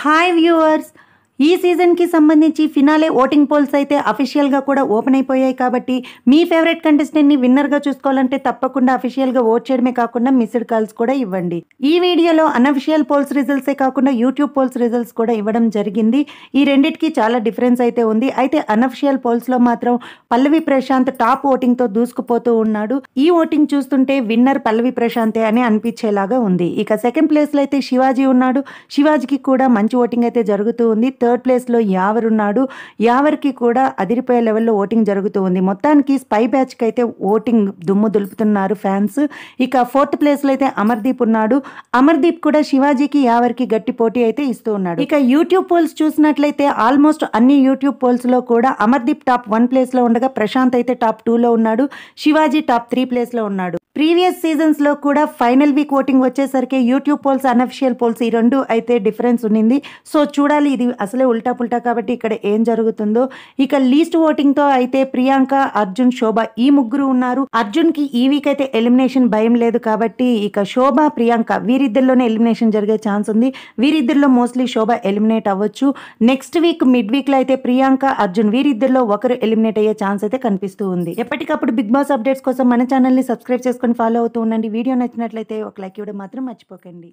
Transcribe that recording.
Hi viewers, ఈ season కి సంబంధించి ఫినాలే ఓటింగ్ పోల్స్ అయితే అఫీషియల్ గా కూడా ఓపెన్ అయిపోయాయి కాబట్టి మీ ఫేవరెట్ ని విన్నర్ గా చూసుకోవాలంటే తప్పకుండా అఫీషియల్ గా ఓట్ చేయడమే కాకుండా మిస్డ్ కాల్స్ కూడా ఇవ్వండి ఈ వీడియోలో అనఫిషియల్ పోల్స్ రిజల్ట్స్ ఏ కాకుండా యూట్యూబ్ పోల్స్ రిజల్ట్స్ కూడా ఇవ్వడం జరిగింది ఈ రెండింటికి చాలా డిఫరెన్స్ అయితే ఉంది అయితే అనఫిషియల్ లో మాత్రం పల్లవి ప్రశాంత్ టాప్ ఓటింగ్ తో దూసుకుపోతూ ఉన్నాడు ఈ ఓటింగ్ చూస్తుంటే విన్నర్ పల్లవి ప్రశాంతే అని అనిపించేలాగా ఉంది ఇక సెకండ్ ప్లేస్ లో అయితే శివాజీ ఉన్నాడు శివాజీకి కూడా మంచి ఓటింగ్ అయితే జరుగుతూ ఉంది థర్డ్ థర్డ్ ప్లేస్లో యావర్ ఉన్నాడు యావర్కి కూడా అదిరిపోయే లెవెల్లో ఓటింగ్ జరుగుతూ ఉంది మొత్తానికి స్పై బ్యాచ్కి అయితే ఓటింగ్ దుమ్ము దులుపుతున్నారు ఫ్యాన్స్ ఇక ఫోర్త్ ప్లేస్లో అయితే అమర్దీప్ ఉన్నాడు అమర్దీప్ కూడా శివాజీకి యావర్కి గట్టి పోటీ అయితే ఇస్తూ ఉన్నాడు ఇక యూట్యూబ్ పోల్స్ చూసినట్లయితే ఆల్మోస్ట్ అన్ని యూట్యూబ్ పోల్స్లో కూడా అమర్దీప్ టాప్ వన్ ప్లేస్లో ఉండగా ప్రశాంత్ అయితే టాప్ టూలో ఉన్నాడు శివాజీ టాప్ త్రీ ప్లేస్లో ఉన్నాడు ప్రీవియస్ సీజన్స్ లో కూడా ఫైనల్ వీక్ ఓటింగ్ వచ్చేసరికి యూట్యూబ్ పోల్స్ అనఫిషియల్ పోల్స్ ఈ రెండు అయితే డిఫరెన్స్ ఉన్నింది సో చూడాలి ఇది అసలే ఉల్టా పుల్టా కాబట్టి ఇక్కడ ఏం జరుగుతుందో ఇక లీస్ట్ ఓటింగ్ తో అయితే ప్రియాంక అర్జున్ శోభ ఈ ముగ్గురు ఉన్నారు అర్జున్ కి ఈ వీక్ అయితే ఎలిమినేషన్ భయం లేదు కాబట్టి ఇక శోభ ప్రియాంక వీరిద్దరిలోనే ఎలిమినేషన్ జరిగే ఛాన్స్ ఉంది వీరిద్దరిలో మోస్ట్లీ శోభ ఎలిమినేట్ అవ్వచ్చు నెక్స్ట్ వీక్ మిడ్ వీక్ లో అయితే ప్రియాంక అర్జున్ వీరిద్దరిలో ఒకరు ఎలిమినేట్ అయ్యే ఛాన్స్ అయితే కనిపిస్తూ ఉంది ఎప్పటికప్పుడు బిగ్ బాస్ అప్డేట్స్ కోసం మన ని సబ్స్క్రైబ్ చేసుకుని తప్పకుండా ఫాలో అవుతూ ఉండండి వీడియో నచ్చినట్లయితే ఒక లైక్ ఇవ్వడం మాత్రం మర్చిపోకండి